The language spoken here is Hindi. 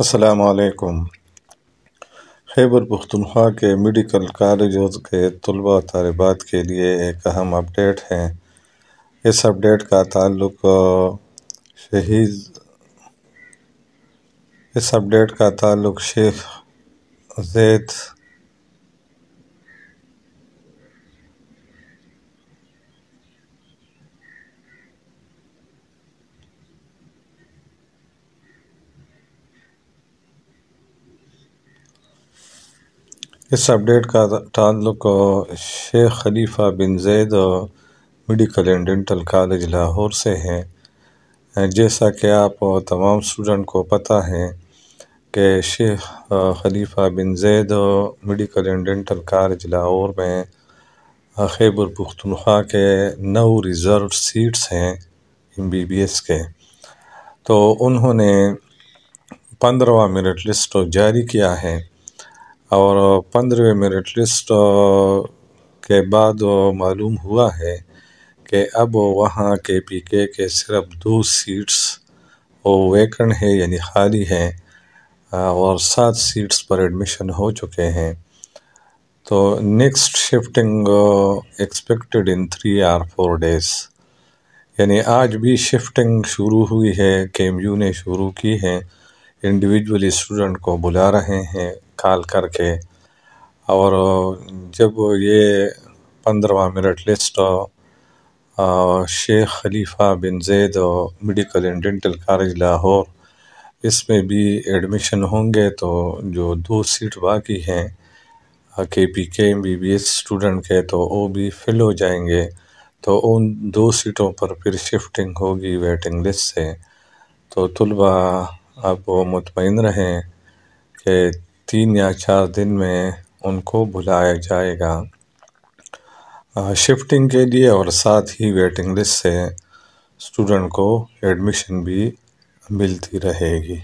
असलकम खैबर पख्तनख्वा के मेडिकल कॉलेज के तलबा तलबात के लिए एक अहम अपडेट है इस अपडेट का ताल्लुक शहीद इस अपडेट का ताल्लुक शेख जैद इस अपडेट का ताल्लुक Sheikh Khalifa bin Zayed medical and dental college Lahore से है जैसा कि आप तमाम स्टूडेंट को पता है कि Sheikh Khalifa bin Zayed medical and dental college Lahore में खैबर पुख्तनख्वा के नौ रिज़र्व सीट्स हैं एम बी बी एस के तो उन्होंने पंद्रवा मेरिट लिस्ट जारी किया है और पंद्रहवें मेरिट लिस्ट के बाद मालूम हुआ है कि अब वहाँ के पी के के सिर्फ दो सीट्स वो वेकन है यानी खाली हैं और सात सीट्स पर एडमिशन हो चुके हैं तो next shifting expected in three or four days यानी आज भी शिफ्टिंग शुरू हुई है के एम यू ने शुरू की है इंडिविजुअल स्टूडेंट को बुला रहे हैं कॉल करके और जब ये पंद्रवा merit list Sheikh Khalifa bin Zayed medical and dental college Lahore इसमें भी एडमिशन होंगे तो जो दो सीट बाकी हैं के पी के M B B S student के तो वो भी फिल हो जाएंगे तो उन दो सीटों पर फिर शिफ्टिंग होगी वेटिंग लिस्ट से तो तलबा अब मुतमिन रहें कि तीन या चार दिन में उनको बुलाया जाएगा शिफ्टिंग के लिए और साथ ही वेटिंग लिस्ट से स्टूडेंट को एडमिशन भी मिलती रहेगी